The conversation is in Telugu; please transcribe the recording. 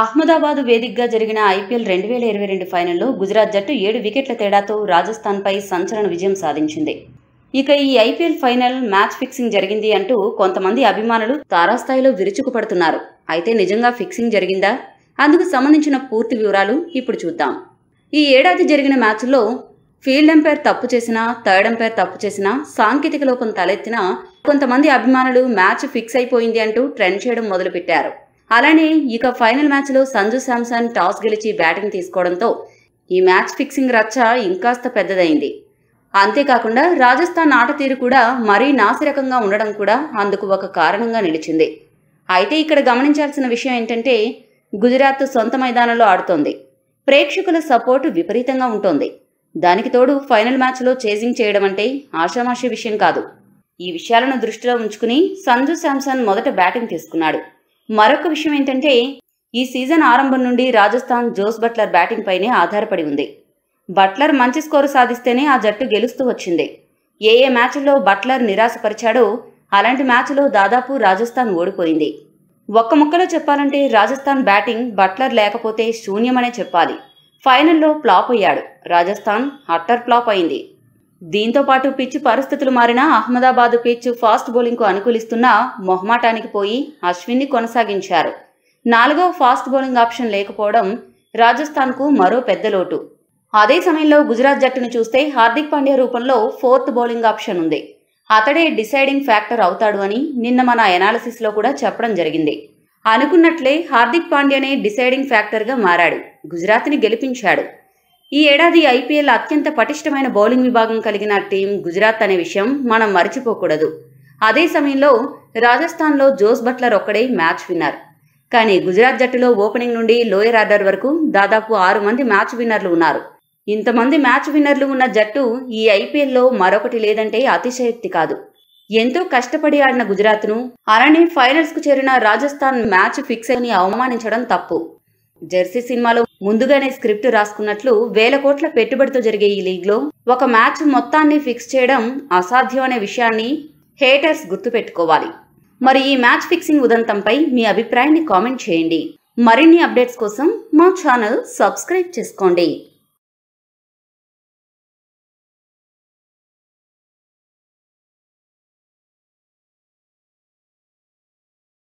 అహ్మదాబాద్ వేదికగా జరిగిన ఐపీఎల్ రెండు వేల ఇరవై రెండు ఫైనల్లో గుజరాత్ జట్టు ఏడు వికెట్ల తేడాతో రాజస్థాన్పై సంచలన విజయం సాధించింది ఇక ఈ ఐపీఎల్ ఫైనల్ మ్యాచ్ ఫిక్సింగ్ జరిగింది అంటూ కొంతమంది అభిమానులు తారాస్థాయిలో విరుచుకుపడుతున్నారు అయితే నిజంగా ఫిక్సింగ్ జరిగిందా అందుకు సంబంధించిన పూర్తి వివరాలు ఇప్పుడు చూద్దాం ఈ ఏడాది జరిగిన మ్యాచ్లో ఫీల్డ్ ఎంపైర్ తప్పు చేసినా థర్డ్ ఎంపైర్ తప్పు చేసినా సాంకేతిక లోపం తలెత్తినా కొంతమంది అభిమానులు మ్యాచ్ ఫిక్స్ అయిపోయింది అంటూ ట్రెండ్ చేయడం మొదలుపెట్టారు అలానే ఇక ఫైనల్ మ్యాచ్లో సంజు శాంసన్ టాస్ గెలిచి బ్యాటింగ్ తీసుకోవడంతో ఈ మ్యాచ్ ఫిక్సింగ్ రచ్చ ఇంకాస్త పెద్దదైంది అంతేకాకుండా రాజస్థాన్ ఆట తీరు కూడా మరీ నాసిరకంగా ఉండడం కూడా అందుకు ఒక కారణంగా నిలిచింది అయితే ఇక్కడ గమనించాల్సిన విషయం ఏంటంటే గుజరాత్ సొంత మైదానంలో ఆడుతోంది ప్రేక్షకుల సపోర్టు విపరీతంగా ఉంటుంది దానికి తోడు ఫైనల్ మ్యాచ్లో చేజింగ్ చేయడం అంటే ఆషామాషి విషయం కాదు ఈ విషయాలను దృష్టిలో ఉంచుకుని సంజు శాంసన్ మొదట బ్యాటింగ్ తీసుకున్నాడు మరొక విషయం ఏంటంటే ఈ సీజన్ ఆరంభం నుండి రాజస్థాన్ జోస్ బట్లర్ బ్యాటింగ్ పైనే ఆధారపడి ఉంది బట్లర్ మంచి స్కోరు సాధిస్తేనే ఆ జట్టు గెలుస్తూ వచ్చింది ఏ ఏ మ్యాచ్ల్లో బట్లర్ నిరాశపరిచాడో అలాంటి మ్యాచ్లో దాదాపు రాజస్థాన్ ఓడిపోయింది ఒక్క ముక్కలో చెప్పాలంటే రాజస్థాన్ బ్యాటింగ్ బట్లర్ లేకపోతే శూన్యమనే చెప్పాలి ఫైనల్లో ప్లాప్ అయ్యాడు రాజస్థాన్ హట్టర్ ఫ్లాప్ అయింది దీంతో పాటు పిచ్ పరిస్థితులు మారిన అహ్మదాబాద్ పిచ్ ఫాస్ట్ బౌలింగ్కు అనుకూలిస్తున్న మొహమాటానికి పోయి అశ్విన్ని కొనసాగించారు నాలుగో ఫాస్ట్ బౌలింగ్ ఆప్షన్ లేకపోవడం రాజస్థాన్కు మరో పెద్ద లోటు అదే సమయంలో గుజరాత్ జట్టును చూస్తే హార్దిక్ పాండ్యా రూపంలో ఫోర్త్ బౌలింగ్ ఆప్షన్ ఉంది అతడే డిసైడింగ్ ఫ్యాక్టర్ అవుతాడు అని నిన్న మన ఎనాలిసిస్లో కూడా చెప్పడం జరిగింది అనుకున్నట్లే హార్దిక్ పాండ్యానే డిసైడింగ్ ఫ్యాక్టర్గా మారాడు గుజరాత్ని గెలిపించాడు ఈ ఏడాది ఐపీఎల్ అత్యంత పటిష్టమైన బౌలింగ్ విభాగం కలిగిన టీం గుజరాత్ అనే విషయం మనం మర్చిపోకూడదు అదే సమయంలో రాజస్థాన్లో జోస్ బట్లర్ ఒక్కడే మ్యాచ్ విన్నర్ కానీ గుజరాత్ జట్టులో ఓపెనింగ్ నుండి లోయర్ ఆర్డర్ వరకు దాదాపు ఆరు మంది మ్యాచ్ విన్నర్లు ఉన్నారు ఇంతమంది మ్యాచ్ విన్నర్లు ఉన్న జట్టు ఈ ఐపీఎల్లో మరొకటి లేదంటే అతిశయక్తి కాదు ఎంతో కష్టపడి ఆడిన గుజరాత్ను అలానే ఫైనల్స్కు చేరిన రాజస్థాన్ మ్యాచ్ ఫిక్స్ అని అవమానించడం తప్పు జెర్సీ సినిమాలో ముందుగానే స్క్రిప్ట్ రాసుకున్నట్లు వేల కోట్ల పెట్టుబడితో జరిగే ఈ లీగ్లో ఒక మ్యాచ్ మొత్తాన్ని ఫిక్స్ చేయడం అసాధ్యం అనే విషయాన్ని హేటర్స్ గుర్తుపెట్టుకోవాలి మరి ఈ మ్యాచ్ ఫిక్సింగ్ ఉదంతంపై మీ అభిప్రాయాన్ని కామెంట్ చేయండి మరిన్ని అప్డేట్స్ కోసం మా ఛానల్ సబ్స్క్రైబ్ చేసుకోండి